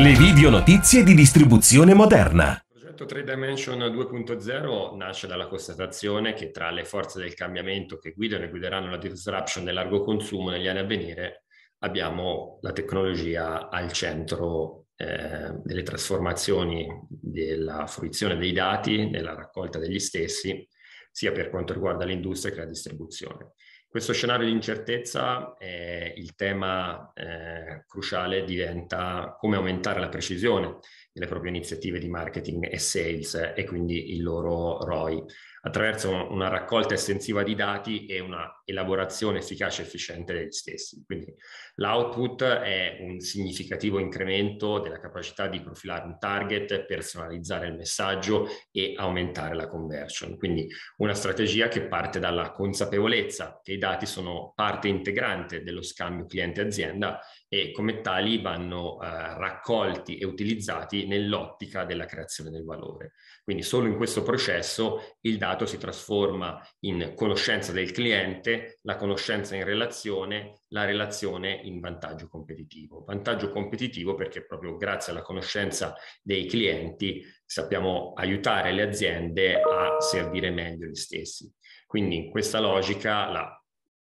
Le video notizie di distribuzione moderna. Il progetto 3 Dimension 2.0 nasce dalla constatazione che tra le forze del cambiamento che guidano e guideranno la disruption del largo consumo negli anni a venire abbiamo la tecnologia al centro eh, delle trasformazioni della fruizione dei dati, della raccolta degli stessi, sia per quanto riguarda l'industria che la distribuzione questo scenario di incertezza, eh, il tema eh, cruciale diventa come aumentare la precisione le proprie iniziative di marketing e sales e quindi il loro ROI attraverso una raccolta estensiva di dati e una elaborazione efficace e efficiente degli stessi. Quindi l'output è un significativo incremento della capacità di profilare un target, personalizzare il messaggio e aumentare la conversion. Quindi una strategia che parte dalla consapevolezza che i dati sono parte integrante dello scambio cliente-azienda e come tali vanno eh, raccolti e utilizzati nell'ottica della creazione del valore. Quindi solo in questo processo il dato si trasforma in conoscenza del cliente, la conoscenza in relazione, la relazione in vantaggio competitivo. Vantaggio competitivo perché proprio grazie alla conoscenza dei clienti sappiamo aiutare le aziende a servire meglio gli stessi. Quindi in questa logica la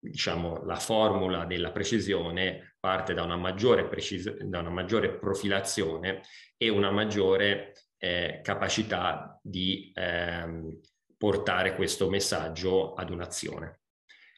diciamo, la formula della precisione parte da una maggiore, precis- da una maggiore profilazione e una maggiore eh, capacità di ehm, portare questo messaggio ad un'azione.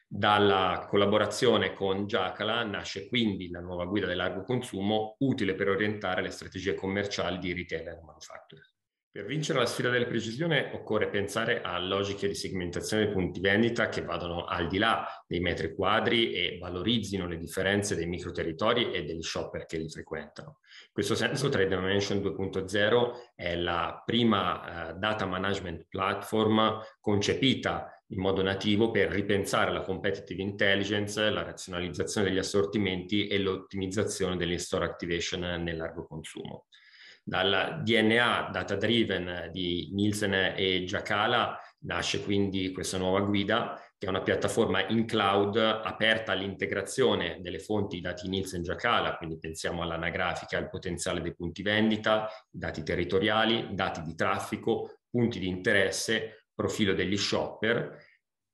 Dalla collaborazione con Giacala nasce quindi la nuova guida del largo consumo utile per orientare le strategie commerciali di retailer manufacturer. Per vincere la sfida della precisione occorre pensare a logiche di segmentazione dei punti vendita che vadano al di là dei metri quadri e valorizzino le differenze dei microterritori e degli shopper che li frequentano. In questo senso Trade Dimension 2.0 è la prima uh, data management platform concepita in modo nativo per ripensare la competitive intelligence, la razionalizzazione degli assortimenti e l'ottimizzazione delle store activation nel largo consumo. Dal DNA data driven eh, di Nielsen e Giacala nasce quindi questa nuova guida che è una piattaforma in cloud aperta all'integrazione delle fonti dati Nielsen e Giacala, quindi pensiamo all'anagrafica, al potenziale dei punti vendita, dati territoriali, dati di traffico, punti di interesse, profilo degli shopper,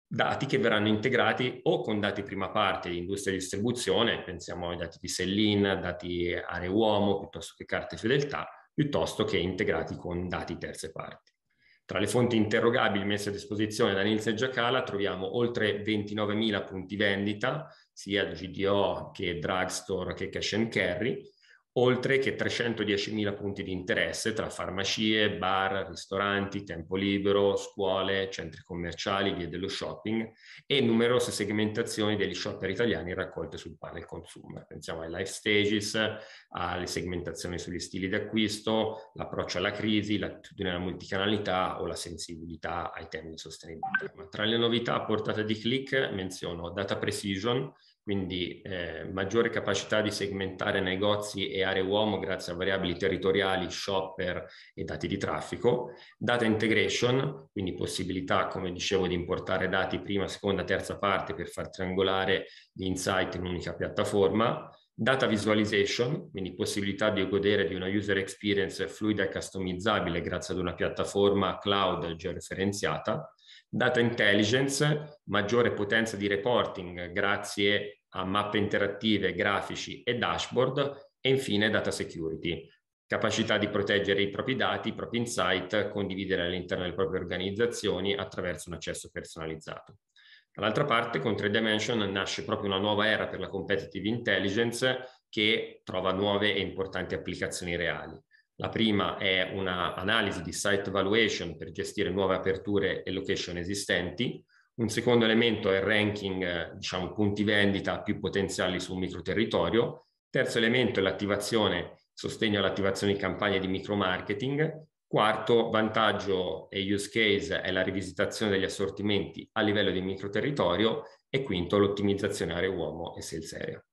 dati che verranno integrati o con dati prima parte di industria e distribuzione, pensiamo ai dati di sell dati area uomo piuttosto che carte fedeltà, piuttosto che integrati con dati terze parti. Tra le fonti interrogabili messe a disposizione da Nils e Giacala troviamo oltre 29.000 punti vendita, sia GDO che Drugstore che Cash and Carry, oltre che 310.000 punti di interesse tra farmacie, bar, ristoranti, tempo libero, scuole, centri commerciali, vie dello shopping e numerose segmentazioni degli shopper italiani raccolte sul panel consumer. Pensiamo ai life stages, alle segmentazioni sugli stili di acquisto, l'approccio alla crisi, l'attitudine alla multicanalità o la sensibilità ai temi di sostenibilità. Ma tra le novità a portata di click menziono data precision, quindi eh, maggiore capacità di segmentare negozi e aree uomo grazie a variabili territoriali, shopper e dati di traffico, data integration, quindi possibilità, come dicevo, di importare dati prima, seconda, terza parte per far triangolare gli insight in un'unica piattaforma, data visualization, quindi possibilità di godere di una user experience fluida e customizzabile grazie ad una piattaforma cloud georeferenziata, data intelligence, maggiore potenza di reporting grazie a mappe interattive, grafici e dashboard e infine data security, capacità di proteggere i propri dati, i propri insight, condividere all'interno delle proprie organizzazioni attraverso un accesso personalizzato. Dall'altra parte, con 3 Dimension nasce proprio una nuova era per la competitive intelligence che trova nuove e importanti applicazioni reali. La prima è un'analisi di site valuation per gestire nuove aperture e location esistenti, un secondo elemento è il ranking, eh, diciamo, punti vendita più potenziali su un microterritorio. Terzo elemento è l'attivazione, sostegno all'attivazione di campagne di micromarketing. Quarto vantaggio e use case è la rivisitazione degli assortimenti a livello di microterritorio e quinto l'ottimizzazione area uomo e sales area.